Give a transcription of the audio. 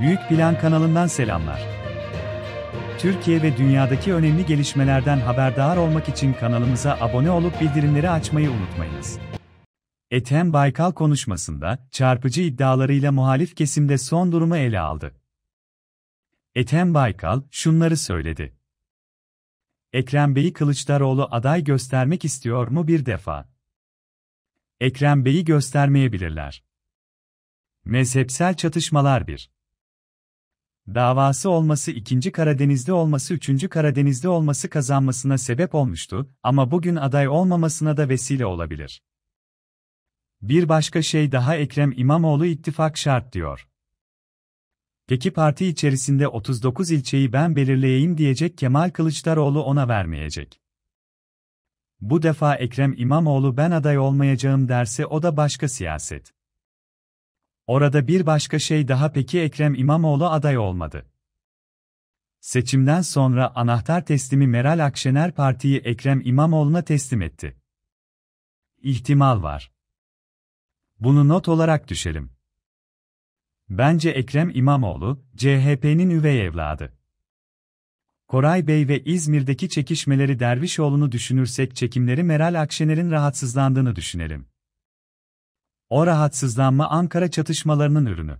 Büyük Plan kanalından selamlar. Türkiye ve dünyadaki önemli gelişmelerden haberdar olmak için kanalımıza abone olup bildirimleri açmayı unutmayınız. Ethem Baykal konuşmasında çarpıcı iddialarıyla muhalif kesimde son durumu ele aldı. Ethem Baykal şunları söyledi. Ekrem Bey'i Kılıçdaroğlu aday göstermek istiyor mu bir defa? Ekrem Bey'i göstermeyebilirler. Mezhepsel çatışmalar bir davası olması ikinci Karadeniz'de olması üçüncü Karadeniz'de olması kazanmasına sebep olmuştu ama bugün aday olmamasına da vesile olabilir. Bir başka şey daha Ekrem İmamoğlu ittifak şart diyor. Peki parti içerisinde 39 ilçeyi ben belirleyeyim diyecek Kemal Kılıçdaroğlu ona vermeyecek. Bu defa Ekrem İmamoğlu ben aday olmayacağım derse o da başka siyaset. Orada bir başka şey daha peki Ekrem İmamoğlu aday olmadı. Seçimden sonra anahtar teslimi Meral Akşener partiyi Ekrem İmamoğlu'na teslim etti. İhtimal var. Bunu not olarak düşelim. Bence Ekrem İmamoğlu, CHP'nin üvey evladı. Koray Bey ve İzmir'deki çekişmeleri Dervişoğlu'nu düşünürsek çekimleri Meral Akşener'in rahatsızlandığını düşünelim. O rahatsızlanma Ankara çatışmalarının ürünü.